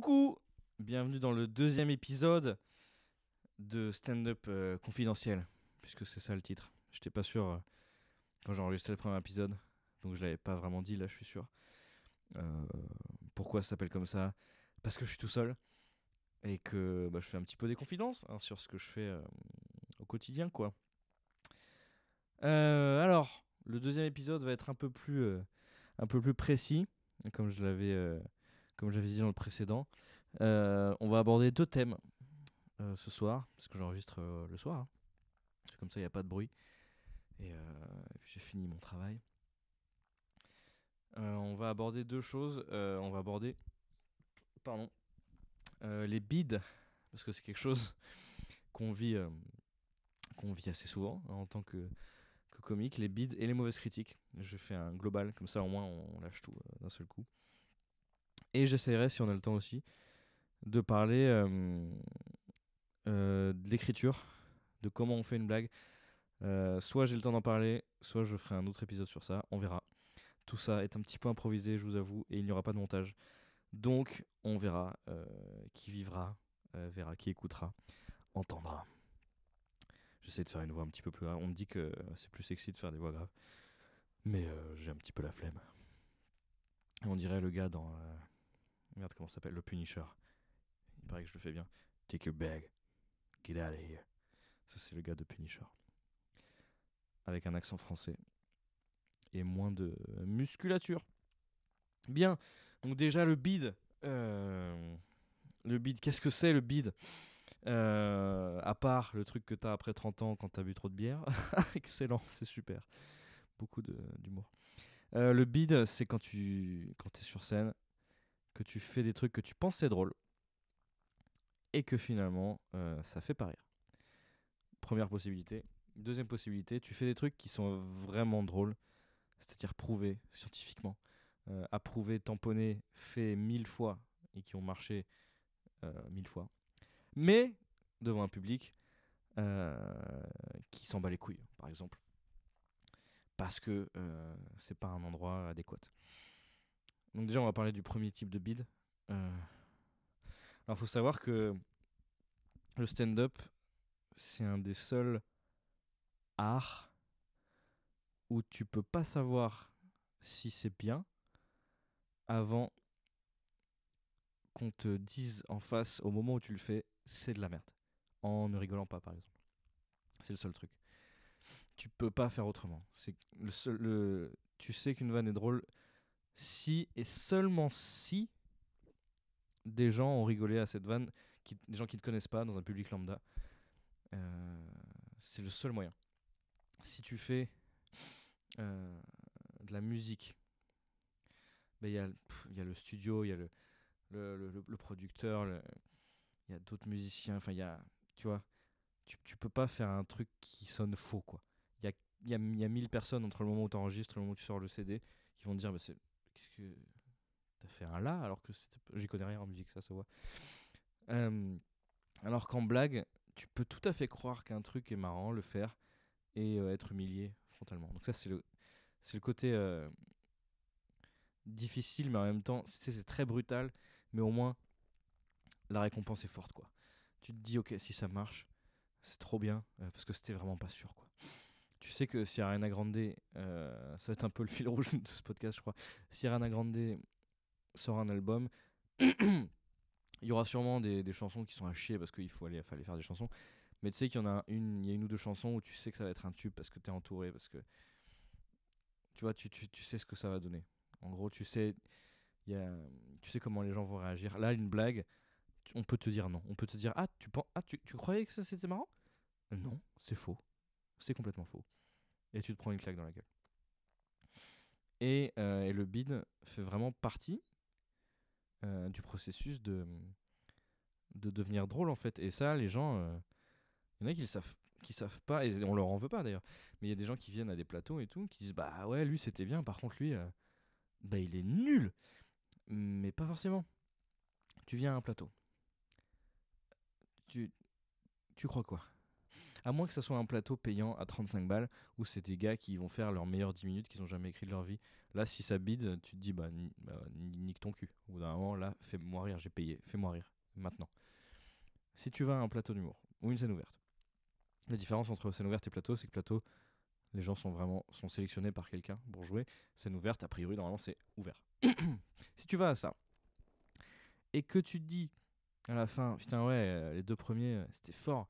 Coucou Bienvenue dans le deuxième épisode de Stand Up euh, Confidentiel, puisque c'est ça le titre. J'étais pas sûr euh, quand j'ai enregistré le premier épisode, donc je l'avais pas vraiment dit, là je suis sûr. Euh, pourquoi ça s'appelle comme ça Parce que je suis tout seul et que bah, je fais un petit peu des confidences hein, sur ce que je fais au quotidien, quoi. alors, le deuxième épisode va être un peu plus, un peu plus précis, comme je l'avais comme j'avais dit dans le précédent. Euh, on va aborder deux thèmes euh, ce soir, parce que j'enregistre euh, le soir. Hein. C'est Comme ça, il n'y a pas de bruit. Et, j'ai fini mon travail. on va aborder deux choses. on va aborder pardon, les bides, parce que c'est quelque chose qu'on vit, qu'on vit assez souvent hein, en tant que, que comique, les bides et les mauvaises critiques. Je fais un global, comme ça au moins on lâche tout d'un seul coup. Et j'essaierai, si on a le temps aussi, de parler euh, euh, de l'écriture, de comment on fait une blague. Euh, soit j'ai le temps d'en parler, soit je ferai un autre épisode sur ça, on verra. Tout ça est un petit peu improvisé, je vous avoue, et il n'y aura pas de montage. Donc, on verra qui vivra, verra qui écoutera, entendra. J'essaie de faire une voix un petit peu plus grave. On me dit que c'est plus sexy de faire des voix graves, mais j'ai un petit peu la flemme. On dirait le gars dans Merde, comment s'appelle Le Punisher. Il paraît que je le fais bien. Take your bag. Get out of here. Ça, c'est le gars de Punisher. Avec un accent français. Et moins de musculature. Bien. Donc, déjà, le bide. Euh, le bide. Qu'est-ce que c'est le bide euh, À part le truc que t'as après 30 ans quand t'as bu trop de bière. Excellent, c'est super. Beaucoup d'humour. Euh, le bide, c'est quand tu quand es sur scène que tu fais des trucs que tu pensais drôles et que finalement euh, ça fait pas rire. Première possibilité. Deuxième possibilité, tu fais des trucs qui sont vraiment drôles, c'est-à-dire prouvés scientifiquement, euh, approuvés, tamponnés, faits mille fois et qui ont marché euh, mille fois. Mais devant un public qui s'en bat les couilles, par exemple, parce que c'est pas un endroit adéquat. Donc déjà, on va parler du premier type de bid. Euh, alors, il faut savoir que le stand-up, c'est un des seuls arts où tu peux pas savoir si c'est bien avant qu'on te dise en face, au moment où tu le fais, c'est de la merde. En ne rigolant pas, par exemple. C'est le seul truc. Tu peux pas faire autrement. C'est le seul. Tu sais qu'une vanne est drôle si et seulement si des gens ont rigolé à cette vanne, qui, des gens qui ne te connaissent pas dans un public lambda. Euh, c'est le seul moyen. Si tu fais euh, de la musique, ben, il y, a, le studio, il y a le, producteur, il y a d'autres musiciens, enfin, il y tu vois, tu, peux pas faire un truc qui sonne faux, quoi. Il y a, mille personnes entre le moment où tu enregistres et le moment où tu sors le CD qui vont te dire, bah, c'est que. T'as fait un là alors que j'y connais rien en musique, ça se voit. alors qu'en blague, tu peux tout à fait croire qu'un truc est marrant, le faire et euh, être humilié frontalement. Donc ça c'est le c'est le côté euh, difficile, mais en même temps c'est très brutal, mais au moins la récompense est forte quoi. Tu te dis ok si ça marche, c'est trop bien euh, parce que c'était vraiment pas sûr quoi tu sais que si Ariana Grande, euh, ça va être un peu le fil rouge de ce podcast, je crois. Si Ariana Grande sort un album, il y aura sûrement des, des, chansons qui sont à chier parce qu'il faut aller, faire des chansons. Mais tu sais qu'il y en a une, il y a une ou deux chansons où tu sais que ça va être un tube parce que tu es entouré, parce que tu vois, tu, tu, tu, sais ce que ça va donner. En gros, tu sais, y a, tu sais comment les gens vont réagir. Là, une blague, on peut te dire non. On peut te dire ah tu penses, ah tu croyais que ça c'était marrant Non, c'est faux. C'est complètement faux et tu te prends une claque dans la gueule. Et, euh, le bid fait vraiment partie euh, du processus de, de devenir drôle en fait. Et ça, les gens, euh, il y en a qui le savent, qui savent pas, et on leur en veut pas d'ailleurs. Mais il y a des gens qui viennent à des plateaux et tout, qui disent bah ouais, lui c'était bien, par contre lui, bah il est nul. Mais pas forcément. Tu viens à un plateau. Tu, tu crois quoi à moins que ça soit un plateau payant à 35 balles où c'est des gars qui vont faire leurs meilleurs 10 minutes qu'ils ont jamais écrit de leur vie. Là, si ça bide, tu te dis, bah, bah nique ton cul. Au bout d'un moment, là, fais-moi rire, j'ai payé, fais-moi rire, maintenant. Si tu vas à un plateau d'humour ou une scène ouverte, la différence entre scène ouverte et plateau, c'est que plateau, les gens sont vraiment sont sélectionnés par quelqu'un pour jouer. Scène ouverte, a priori, normalement, c'est ouvert. si tu vas à ça et que tu te dis à la fin, putain, ouais, euh, les deux premiers, euh, c'était fort,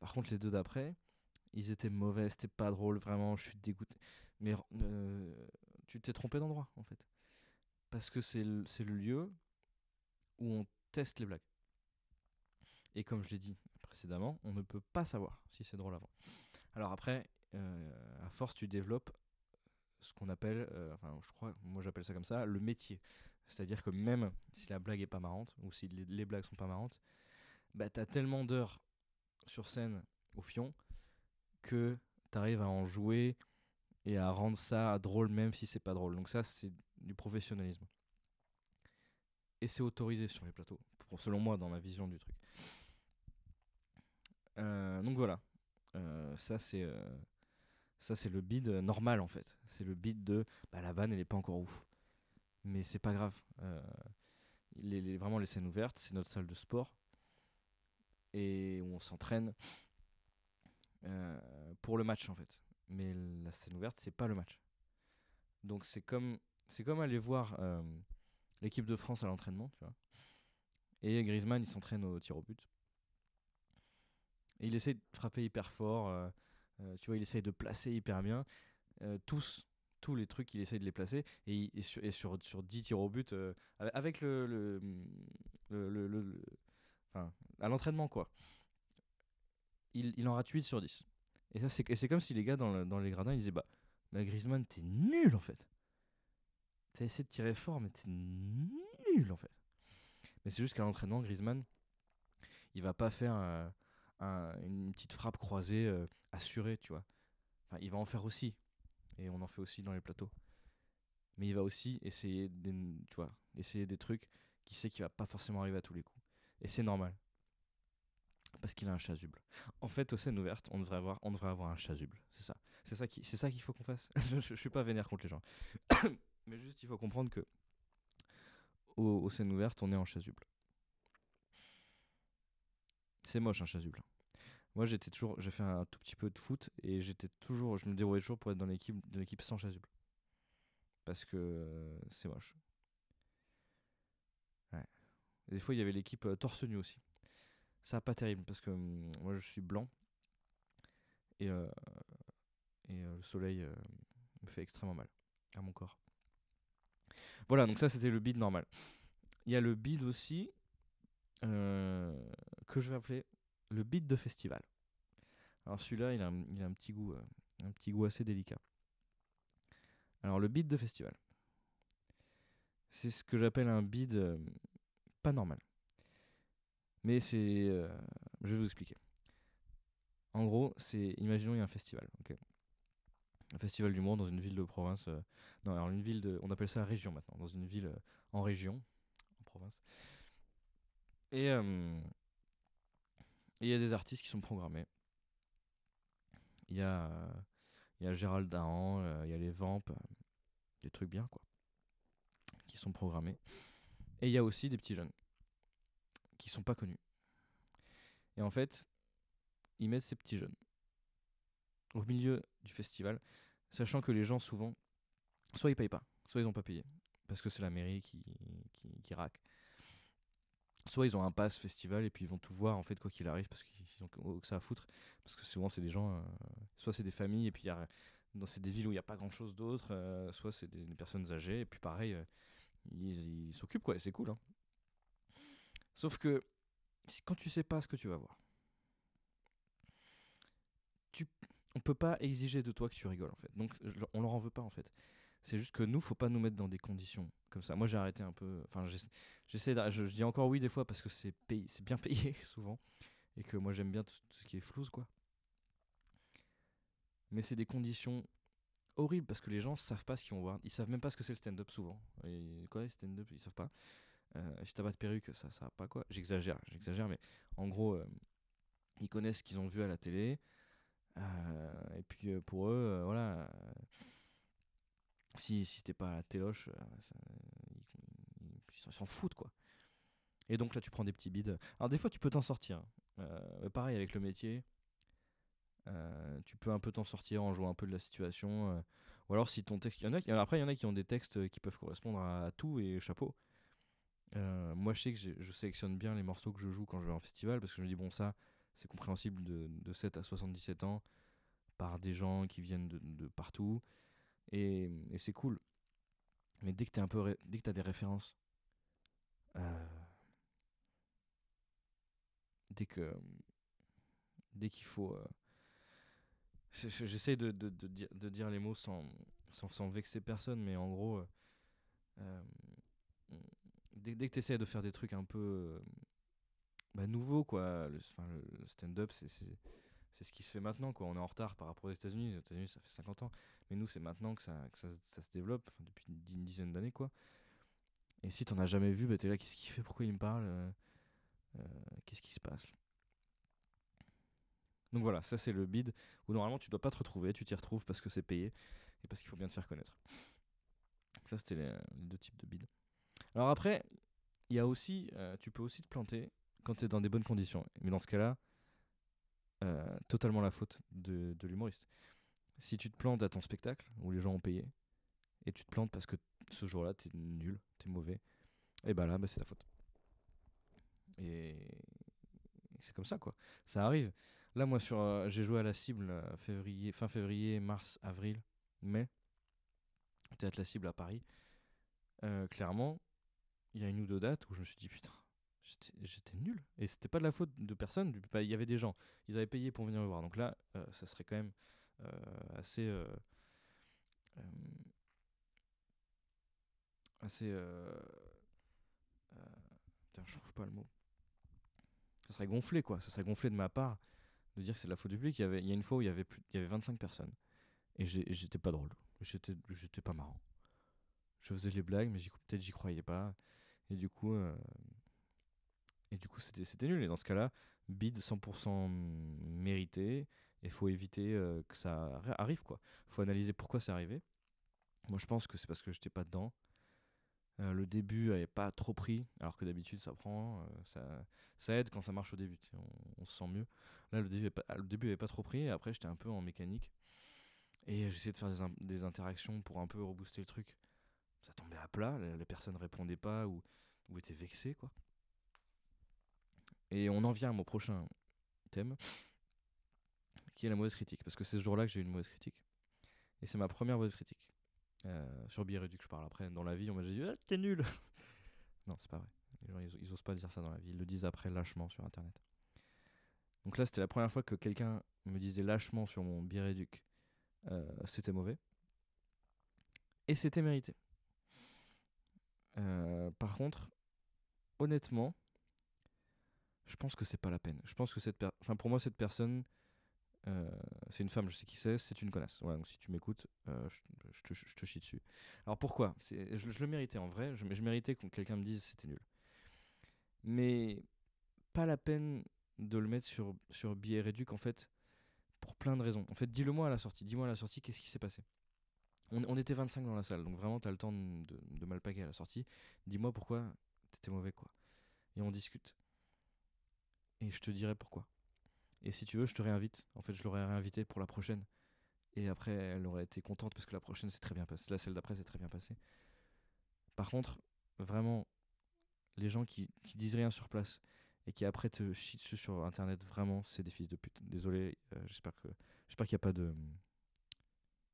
par contre, les deux d'après, ils étaient mauvais, c'était pas drôle, vraiment, je suis dégoûté. Mais euh, tu t'es trompé d'endroit, en fait. Parce que c'est le, lieu où on teste les blagues. Et comme je l'ai dit précédemment, on ne peut pas savoir si c'est drôle avant. Alors après, euh, à force, tu développes ce qu'on appelle, euh, enfin, je crois, moi j'appelle ça comme ça, le métier. C'est-à-dire que même si la blague est pas marrante, ou si les, les blagues sont pas marrantes, bah, t'as tellement d'heures sur scène au Fion que tu arrives à en jouer et à rendre ça drôle même si c'est pas drôle. Donc ça c'est du professionnalisme. Et c'est autorisé sur les plateaux, pour, selon moi dans ma vision du truc. Euh, donc voilà, euh, ça c'est euh, ça c'est le bid normal en fait. C'est le bid de bah, la vanne elle est pas encore ouf, mais c'est pas grave. Les, les, vraiment les scènes ouvertes, c'est notre salle de sport et on s'entraîne euh, pour le match en fait. Mais la scène ouverte, c'est pas le match. Donc c'est comme c'est comme aller voir euh, l'équipe de France à l'entraînement, tu vois. Et Griezmann, il s'entraîne au tir au but. Et il essaie de frapper hyper fort, euh, tu vois, il essaie de placer hyper bien. tous, tous les trucs, il essaie de les placer. Et, sur, 10 tirs au but, avec le, le à l'entraînement, quoi. Il, en rate 8 sur 10. Et ça, c'est comme si les gars dans, les gradins, ils disaient bah, bah, Griezmann, t'es nul en fait. T'as essayé de tirer fort, mais t'es nul en fait. Mais c'est juste qu'à l'entraînement, Griezmann, il va pas faire une petite frappe croisée euh, assurée, tu vois. il va en faire aussi. Et on en fait aussi dans les plateaux. Mais il va aussi essayer des, tu vois, essayer des trucs qui sait qu'il va pas forcément arriver à tous les coups. Et c'est normal. Parce qu'il a un chasuble. En fait, aux scènes ouvertes, on devrait avoir, on devrait avoir un chasuble. C'est ça. C'est ça qu'il faut qu'on fasse. je, suis pas vénère contre les gens. Mais juste, il faut comprendre que aux, scènes ouvertes, on est en chasuble. C'est moche un chasuble. Moi, j'étais toujours, j'ai fait un tout petit peu de foot et j'étais toujours, je me déroulais toujours pour être dans l'équipe, l'équipe sans chasuble. Parce que euh, c'est moche des fois, il y avait l'équipe euh, torse nu aussi. Ça, pas terrible, parce que mm, moi, je suis blanc. Et, euh, et euh, le soleil me fait extrêmement mal à mon corps. Voilà, donc ça, c'était le bid normal. Il y a le bid aussi, que je vais appeler le bid de festival. Alors celui-là, il a, un, petit goût, un petit goût assez délicat. Alors le bid de festival, c'est ce que j'appelle un bid pas normal. Mais c'est. Euh, je vais vous expliquer. En gros, c'est. Imaginons, il y a un festival. Un festival du monde dans une ville de province. Euh, non, alors une ville On appelle ça région maintenant. Dans une ville euh, en région, en province. Et. il y a des artistes qui sont programmés. Il y a. Il y a Gérald Dahan, il y a les Vamps, des trucs bien, quoi. Qui sont programmés. Et il y a aussi des petits jeunes qui sont pas connus. Et en fait, ils mettent ces petits jeunes au milieu du festival, sachant que les gens souvent, soit ils payent pas, soit ils ont pas payé, parce que c'est la mairie qui, qui, qui Soit ils ont un pass festival et puis ils vont tout voir en fait quoi qu'il arrive parce qu'ils ont que ça à foutre parce que souvent c'est des gens euh, soit c'est des familles et puis dans c'est des villes où il n'y a pas grand chose d'autre euh, soit c'est des, personnes âgées et puis pareil euh, ils s'occupent quoi, c'est cool. Hein. Sauf que quand tu sais pas ce que tu vas voir, tu, on peut pas exiger de toi que tu rigoles en fait. Donc on leur en veut pas en fait. C'est juste que nous, faut pas nous mettre dans des conditions comme ça. Moi, j'ai arrêté un peu. Enfin, j'essaie. Je, dis encore oui des fois parce que c'est c'est bien payé souvent, et que moi j'aime bien tout, tout, ce qui est flouze quoi. Mais c'est des conditions horrible parce que les gens savent pas ce qu'ils vont voir. Ils savent même pas ce que c'est le stand-up souvent. Et quoi, stand-up, ils savent pas. Euh, si t'as pas de perruque, ça, ça va pas quoi. J'exagère, j'exagère, mais en gros, euh, ils connaissent ce qu'ils ont vu à la télé. Euh, et puis euh, pour eux, voilà. si si t'es pas à la téloche, ils s'en foutent quoi. Et donc là, tu prends des petits bides. Alors des fois, tu peux t'en sortir. pareil avec le métier tu peux un peu t'en sortir en jouant un peu de la situation. Euh. ou alors si ton texte. en a, après, il y en a qui ont des textes euh, qui peuvent correspondre à, tout et chapeau. Euh, moi, je sais que je sélectionne bien les morceaux que je joue quand je vais en festival parce que je me dis, bon, ça, c'est compréhensible de, 7 à 77 ans par des gens qui viennent de, partout et, c'est cool. Mais dès que t'es un peu dès que t'as des références, dès que dès qu'il faut J'essaie de, dire les mots sans, sans, vexer personne, mais en gros, euh, euh, dès, que tu essaies de faire des trucs un peu euh, bah, nouveaux, quoi, le, stand-up, c'est ce qui se fait maintenant. Quoi. On est en retard par rapport aux États-Unis. Les États-Unis, ça fait 50 ans. Mais nous, c'est maintenant que ça, que ça, se développe, depuis une dizaine d'années. quoi. Et si tu n'en as jamais vu, bah, es là, qu'est-ce qu'il fait Pourquoi il me parle Qu'est-ce qui se passe donc voilà, ça c'est le bid où normalement tu dois pas te retrouver, tu t'y retrouves parce que c'est payé et parce qu'il faut bien te faire connaître. ça c'était les, deux types de bid. Alors après, il y a aussi, euh, tu peux aussi te planter quand tu es dans des bonnes conditions. Mais dans ce cas-là, euh, totalement la faute de, l'humoriste. Si tu te plantes à ton spectacle où les gens ont payé et tu te plantes parce que ce jour-là t'es nul, t'es mauvais, et eh ben bah là c'est ta faute. Et c'est comme ça quoi. Ça arrive. Là, moi, sur, euh, j'ai joué à la cible euh, février, fin février, mars, avril, mai. Peut-être La Cible à Paris. Euh, clairement, il y a une ou deux dates où je me suis dit putain, j'étais nul. Et c'était pas de la faute de personne. Il y avait des gens. Ils avaient payé pour venir me voir. Donc là, ça serait quand même assez. assez. putain, je trouve pas le mot. Ça serait gonflé, quoi. Ça serait gonflé de ma part dire que c'est de la faute du public. Il y, avait, il y a une fois où il y avait, il y avait 25 personnes. Et j'étais pas drôle. J'étais pas marrant. Je faisais les blagues, mais peut-être j'y croyais pas. Et du coup, euh, et du coup, c'était nul. Et dans ce cas-là, bid 100% mérité. Et faut éviter euh, que ça arrive, quoi. Faut analyser pourquoi c'est arrivé. Moi, je pense que c'est parce que j'étais pas dedans. Euh, le début avait pas trop pris, alors que d'habitude ça prend, ça, ça aide quand ça marche au début, on se sent mieux. Là, le début, le début avait pas trop pris, après, j'étais un peu en mécanique. Et j'essayais de faire des, interactions pour un peu rebooster le truc. Ça tombait à plat, les, personnes personnes répondaient pas ou, ou étaient vexées, quoi. Et on en vient à mon prochain thème, qui est la mauvaise critique. Parce que c'est ce jour-là que j'ai eu une mauvaise critique. Et c'est ma première mauvaise critique. Euh, sur Billet que je parle après. Dans la vie, on m'a dit ah, t'es nul Non, c'est pas vrai. Les gens, ils, ils, osent pas dire ça dans la vie. Ils le disent après lâchement sur Internet. Donc là, c'était la première fois que quelqu'un me disait lâchement sur mon biréduc, euh, c'était mauvais. Et c'était mérité. Euh, par contre, honnêtement, je pense que c'est pas la peine. Je pense que cette enfin pour moi cette personne, euh, c'est une femme, je sais qui c'est, c'est une connasse. donc si tu m'écoutes, euh, je, te, chie dessus. Alors pourquoi je, le méritais en vrai, je, je méritais que quelqu'un me dise c'était nul. Mais pas la peine de le mettre sur, sur billet réduit en fait pour plein de raisons. En fait, dis-le-moi à la sortie, dis-moi à la sortie qu'est-ce qui s'est passé. On, on, était 25 dans la salle, donc vraiment t'as le temps de, de, mal paquer à la sortie. Dis-moi pourquoi t'étais mauvais quoi. Et on discute. Et je te dirai pourquoi. Et si tu veux, je te réinvite. En fait, je l'aurais réinvité pour la prochaine. Et après, elle aurait été contente parce que la prochaine c'est très bien passée La celle d'après c'est très bien passé. Par contre, vraiment, les gens qui, qui disent rien sur place, et qui après te chie dessus sur internet, vraiment, c'est des fils de pute. Désolé, euh, j'espère que j'espère qu'il n'y a pas de,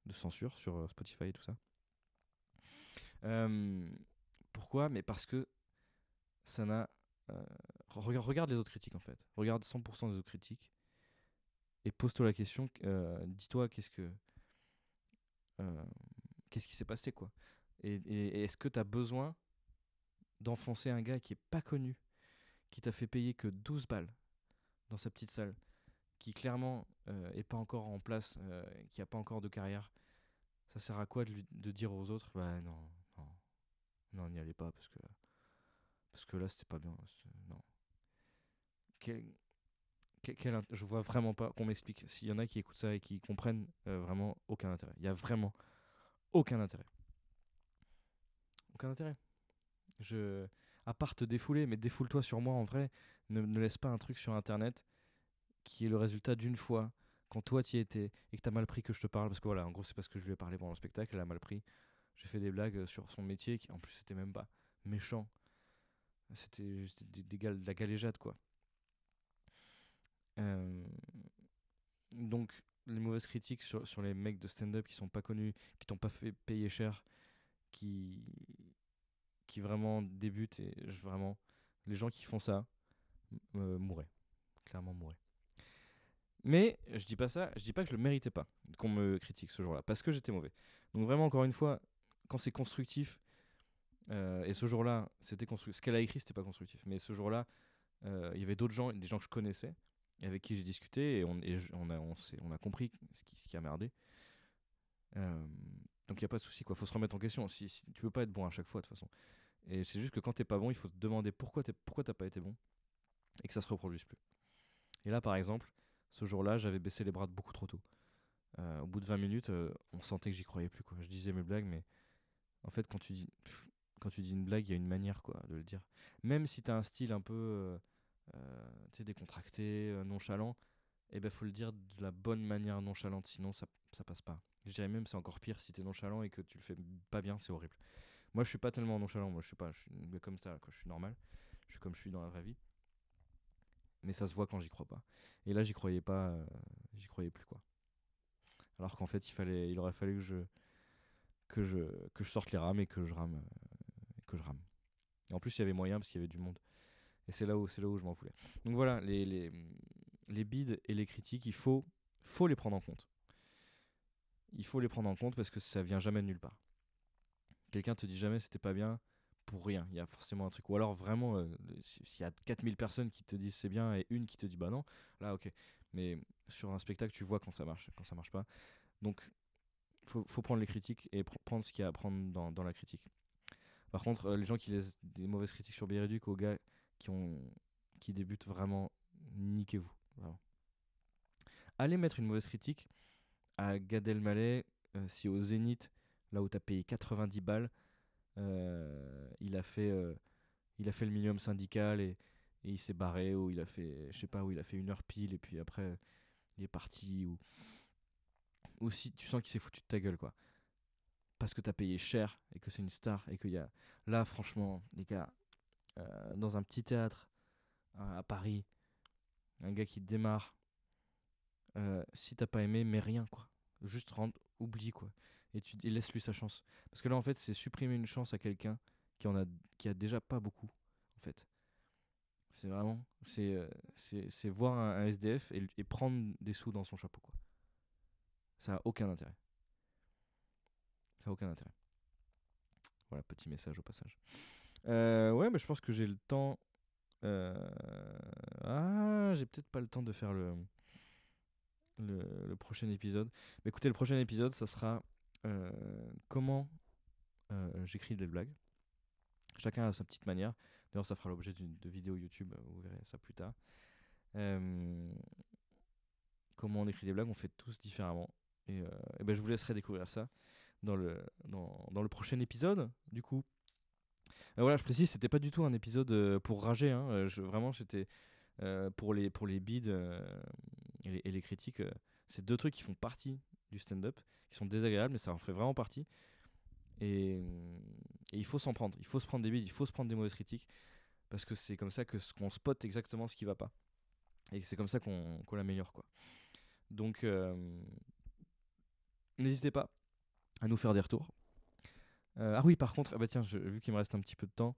de censure sur euh, Spotify et tout ça. pourquoi Mais parce que ça n'a. Euh, regarde, les autres critiques en fait. Regarde 100% des autres critiques et pose-toi la question. Dis-toi qu'est-ce que. qu'est-ce qui s'est passé quoi Et, et est-ce que tu as besoin d'enfoncer un gars qui est pas connu qui t'a fait payer que 12 balles dans sa petite salle, qui clairement euh, est pas encore en place, euh, qui a pas encore de carrière, ça sert à quoi de, dire aux autres bah non, non, non, n'y allez pas parce que parce que là c'était pas bien, non. Quel, quel, je vois vraiment pas qu'on m'explique. S'il y en a qui écoutent ça et qui comprennent, euh, vraiment aucun intérêt. Il y a vraiment aucun intérêt. Aucun intérêt. Je à part te défouler, mais défoule-toi sur moi en vrai. Ne, laisse pas un truc sur internet qui est le résultat d'une fois quand toi t'y étais et que t'as mal pris que je te parle. Parce que voilà, en gros, c'est parce que je lui ai parlé pendant le spectacle, elle a mal pris. J'ai fait des blagues euh, sur son métier qui, en plus, c'était même pas méchant. C'était juste des, de la galéjade, quoi. Euh, donc, les mauvaises critiques sur, sur les mecs de stand-up qui sont pas connus, qui t'ont pas fait payer cher, qui qui vraiment débutent et je, vraiment les gens qui font ça euh, mourraient clairement mouraient mais je dis pas ça je dis pas que je le méritais pas qu'on me critique ce jour-là parce que j'étais mauvais donc vraiment encore une fois quand c'est constructif euh, et ce jour-là c'était ce qu'elle a écrit c'était pas constructif mais ce jour-là euh, il y avait d'autres gens des gens que je connaissais avec qui j'ai discuté et on, on a on a compris ce qui, a merdé euh, donc il n'y a pas de souci, quoi. Faut se remettre en question. Si, tu peux pas être bon à chaque fois, de toute façon. Et c'est juste que quand tu t'es pas bon, il faut te demander pourquoi tu pourquoi t'as pas été bon et que ça se reproduise plus. Et là, par exemple, ce jour-là, j'avais baissé les bras beaucoup trop tôt. Euh, au bout de 20 minutes, euh, on sentait que j'y croyais plus, quoi. Je disais mes blagues, mais en fait, quand tu dis, quand tu dis une blague, il y a une manière, quoi, de le dire. Même si tu as un style un peu, euh, décontracté, nonchalant, eh ben faut le dire de la bonne manière nonchalante, sinon ça, ça passe pas. Je dirais même c'est encore pire si t'es nonchalant et que tu le fais pas bien, c'est horrible. Moi je suis pas tellement nonchalant, moi je suis pas, je comme ça, je suis normal, je suis comme je suis dans la vraie vie. Mais ça se voit quand j'y crois pas. Et là j'y croyais pas, euh, j'y croyais plus quoi. Alors qu'en fait il fallait, il aurait fallu que je, que je, que je sorte les rames et que je rame, euh, et que je rame. Et en plus il y avait moyen parce qu'il y avait du monde. Et c'est là où, c'est là où je m'en voulais. Donc voilà, les, les, les bides et les critiques, il faut, faut les prendre en compte. Il faut les prendre en compte parce que ça vient jamais de nulle part. Quelqu'un te dit jamais c'était pas bien pour rien. Il y a forcément un truc. Ou alors vraiment, euh, s'il y a 4000 personnes qui te disent c'est bien et une qui te dit bah non, là ok. Mais sur un spectacle, tu vois quand ça marche, quand ça marche pas. Donc, faut, faut prendre les critiques et prendre ce qu'il y a à prendre dans, la critique. Par contre, euh, les gens qui laissent des mauvaises critiques sur Béréduc aux gars qui, ont, qui débutent vraiment, niquez-vous. Allez mettre une mauvaise critique à Gad Elmaleh euh, si au Zénith, là où tu as payé 90 balles, euh, il, a fait, euh, il a fait le minimum syndical et, il s'est barré ou il a fait, je sais pas, où il a fait une heure pile et puis après il est parti ou, si tu sens qu'il s'est foutu de ta gueule quoi. Parce que t'as payé cher et que c'est une star et qu'il y a. Là, franchement, les gars, dans un petit théâtre à Paris, un gars qui démarre, euh, si t'as pas aimé, mais rien, quoi. Juste rendre, oublie, quoi. Et tu laisse lui sa chance. Parce que là, en fait, c'est supprimer une chance à quelqu'un qui en a, qui a déjà pas beaucoup, en fait. C'est vraiment, c'est, euh, c'est, voir un, SDF et, prendre des sous dans son chapeau, quoi. Ça a aucun intérêt. Ça a aucun intérêt. Voilà, petit message au passage. Euh, ouais, mais je pense que j'ai le temps euh, ah, j'ai peut-être pas le temps de faire le, le, prochain épisode. Mais écoutez, le prochain épisode, ça sera euh, comment euh, j'écris des blagues. Chacun a sa petite manière. D'ailleurs, ça fera l'objet d'une vidéo YouTube, vous verrez ça plus tard. comment on écrit des blagues, on fait tous différemment. Et, ben, je vous laisserai découvrir ça dans le, dans le prochain épisode, du coup. Euh, voilà, je précise, c'était pas du tout un épisode euh, pour rager. Hein. Euh, vraiment, c'était pour les pour les bids et les, critiques. c'est deux trucs qui font partie du stand-up, qui sont désagréables, mais ça en fait vraiment partie. Et, il faut s'en prendre. Il faut se prendre des bids, il faut se prendre des mauvaises critiques. Parce que c'est comme ça que qu'on spot exactement ce qui va pas. Et c'est comme ça qu'on l'améliore. quoi. Donc, n'hésitez pas à nous faire des retours. Euh, ah oui, par contre, ah bah tiens, vu qu'il me reste un petit peu de temps,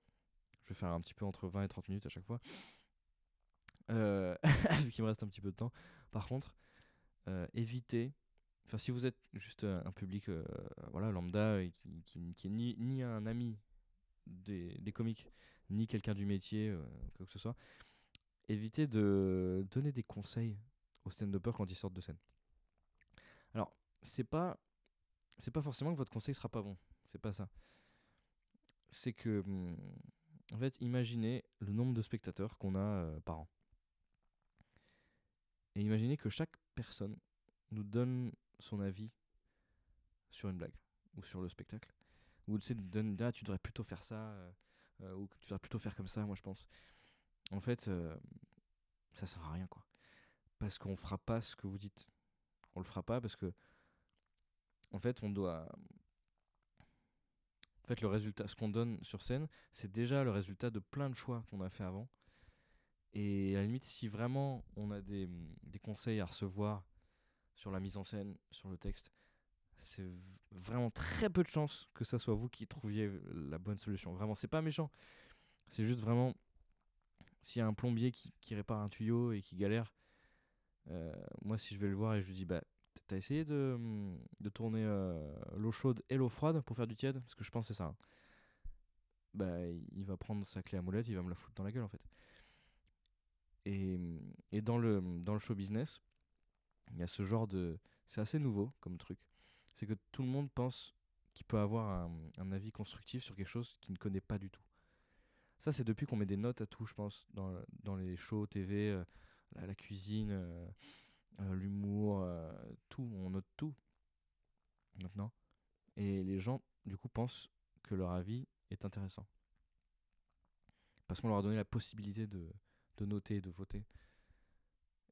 je vais faire un petit peu entre 20 et 30 minutes à chaque fois. Euh, vu qu'il me reste un petit peu de temps. Par contre, euh, évitez enfin si vous êtes juste un public voilà lambda qui, n'est est ni, un ami des, des comiques ni quelqu'un du métier quoi que ce soit évitez de donner des conseils aux stand upers quand ils sortent de scène alors c'est pas c'est pas forcément que votre conseil sera pas bon c'est pas ça. C'est que, hmm, en fait, imaginez le nombre de spectateurs qu'on a euh, par an. Et imaginez que chaque personne nous donne son avis sur une blague ou sur le spectacle. Ou tu donne, ah, tu devrais plutôt faire ça, euh, euh, ou tu devrais plutôt faire comme ça, moi je pense. En fait, ça sert à rien, quoi. Parce qu'on fera pas ce que vous dites. On le fera pas parce que, en fait, on doit en fait, le résultat, ce qu'on donne sur scène, c'est déjà le résultat de plein de choix qu'on a fait avant. Et à la limite, si vraiment on a des, conseils à recevoir sur la mise en scène, sur le texte, c'est vraiment très peu de chance que ça soit vous qui trouviez la bonne solution. Vraiment, c'est pas méchant. C'est juste vraiment, s'il y a un plombier qui, répare un tuyau et qui galère, euh, moi, si je vais le voir et je lui dis, bah, T'as essayé de, mm, tourner euh, l'eau chaude et l'eau froide pour faire du tiède Parce que je pense que c'est ça. Hein. Bah, il va prendre sa clé à molette, il va me la foutre dans la gueule en fait. Et, mm, dans, le, mm, le show business, il y a ce genre de. C'est assez nouveau comme truc. C'est que tout le monde pense qu'il peut avoir un, avis constructif sur quelque chose qu'il ne connaît pas du tout. Ça, c'est depuis qu'on met des notes à tout, je pense, dans, les shows TV, euh, la, cuisine. Euh, euh, l'humour, euh, tout, on note tout maintenant. Et les gens, du coup, pensent que leur avis est intéressant. Parce qu'on leur a donné la possibilité de, noter, de voter.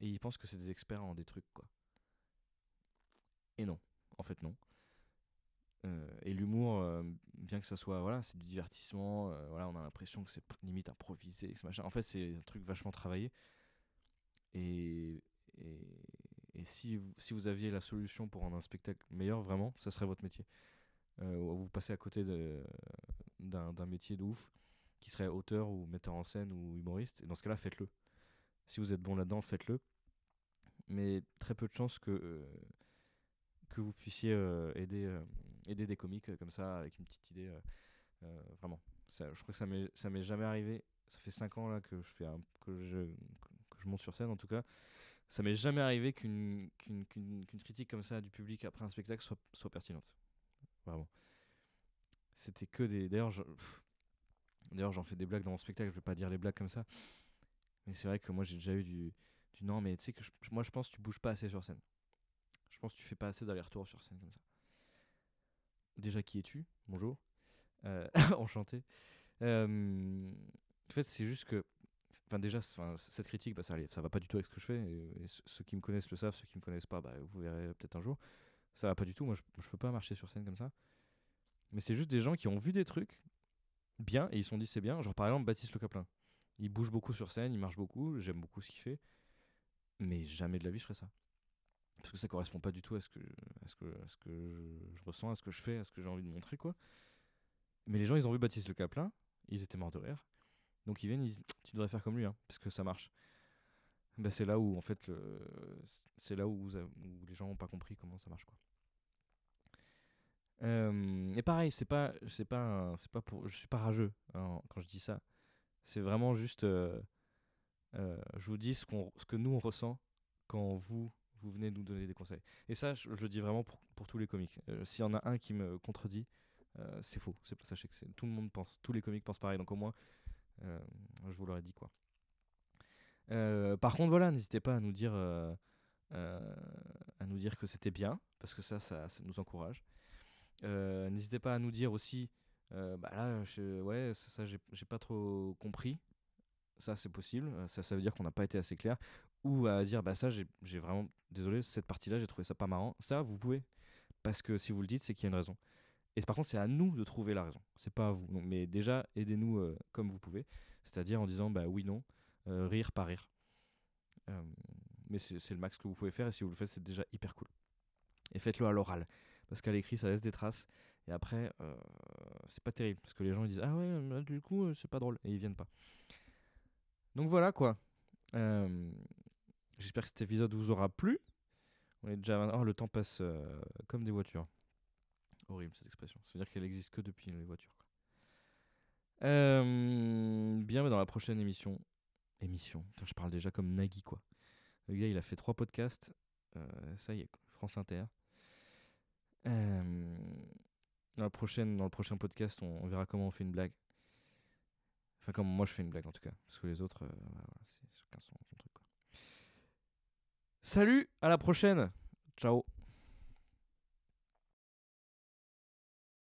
Et ils pensent que c'est des experts en des trucs, quoi. Et non, en fait, non. Euh, et l'humour, bien que ça soit, voilà, c'est du divertissement, voilà, on a l'impression que c'est limite improvisé, ce machin. En fait, c'est un truc vachement travaillé. Et et, si, si, vous aviez la solution pour rendre un spectacle meilleur, vraiment, ça serait votre métier. Euh, vous passez à côté d'un métier de ouf qui serait auteur ou metteur en scène ou humoriste. Et dans ce cas-là, faites-le. Si vous êtes bon là-dedans, faites-le. Mais très peu de chances que, euh, que vous puissiez euh, aider, euh, aider des comiques comme ça avec une petite idée. vraiment. je crois que ça m'est jamais arrivé. Ça fait 5 ans là, que, je, fais que, que je monte sur scène en tout cas ça m'est jamais arrivé qu'une critique comme ça du public après un spectacle soit, pertinente. Vraiment. C'était que des. D'ailleurs, D'ailleurs, j'en fais des blagues dans mon spectacle, je vais pas dire les blagues comme ça. Mais c'est vrai que moi, j'ai déjà eu du, non, mais tu sais que moi, je pense que tu bouges pas assez sur scène. Je pense que tu fais pas assez d'aller-retour sur scène comme ça. Déjà, qui es-tu Bonjour. Euh, enchanté. Euh, en fait, c'est juste que Enfin, déjà, cette critique, bah, ça, va pas du tout avec ce que je fais. Et, ceux qui me connaissent le savent, ceux qui me connaissent pas, bah, vous verrez peut-être un jour. Ça va pas du tout. Moi, je, peux pas marcher sur scène comme ça. Mais c'est juste des gens qui ont vu des trucs bien et ils se sont dit c'est bien. Genre, par exemple, Baptiste Le Caplin. Il bouge beaucoup sur scène, il marche beaucoup, j'aime beaucoup ce qu'il fait. Mais jamais de la vie, je ferais ça. Parce que ça correspond pas du tout à ce que, je, ressens, à ce que je fais, à ce que j'ai envie de montrer, quoi. Mais les gens, ils ont vu Baptiste Le Caplin, ils étaient morts de rire. Donc ils viennent, ils disent Tu devrais faire comme lui, hein, parce que ça marche. Ben, c'est là où, en fait, le... c'est là où, les gens n'ont pas compris comment ça marche. Quoi. Euh, et pareil, c'est pas, c'est pas, c'est pas pour, je suis pas rageux hein, quand je dis ça. C'est vraiment juste, euh, euh, je vous dis ce, qu'on, ce que nous on ressent quand vous, vous venez nous donner des conseils. Et ça, je, le dis vraiment pour, pour tous les comiques. S'il y en a un qui me contredit, c'est faux. C'est, sachez que tout le monde pense, tous les comiques pensent pareil. Donc au moins, euh, je vous l'aurais dit quoi. Euh, par contre, voilà, n'hésitez pas à nous dire, euh, à nous dire que c'était bien, parce que ça, ça, nous encourage. n'hésitez pas à nous dire aussi, bah là, je, ouais, ça, j'ai pas trop compris, ça c'est possible, ça, ça veut dire qu'on n'a pas été assez clair, ou à dire bah ça j'ai vraiment, désolé, cette partie-là j'ai trouvé ça pas marrant, ça vous pouvez, parce que si vous le dites c'est qu'il y a une raison. Et par contre, c'est à nous de trouver la raison. C'est pas à vous. mais déjà, aidez-nous euh, comme vous pouvez. C'est-à-dire en disant bah oui, non, euh, rire, par rire. Euh, mais c'est le max que vous pouvez faire. Et si vous le faites, c'est déjà hyper cool. Et faites-le à l'oral. Parce qu'à l'écrit, ça laisse des traces. Et après, c'est pas terrible. Parce que les gens ils disent Ah ouais, du coup, c'est pas drôle. Et ils viennent pas. Donc voilà quoi. J'espère que cet épisode vous aura plu. On est déjà. Oh, le temps passe comme des voitures. Horrible cette expression. Ça veut dire qu'elle existe que depuis les voitures. Euh, bien, mais dans la prochaine émission. Émission. je parle déjà comme Nagui, quoi. Le gars, il a fait trois podcasts. Euh, ça y est, France Inter. dans, euh, la prochaine, dans le prochain podcast, on, verra comment on fait une blague. Enfin, comment moi je fais une blague en tout cas. Parce que les autres, bah, c'est chacun son, son truc. Salut, à la prochaine. Ciao.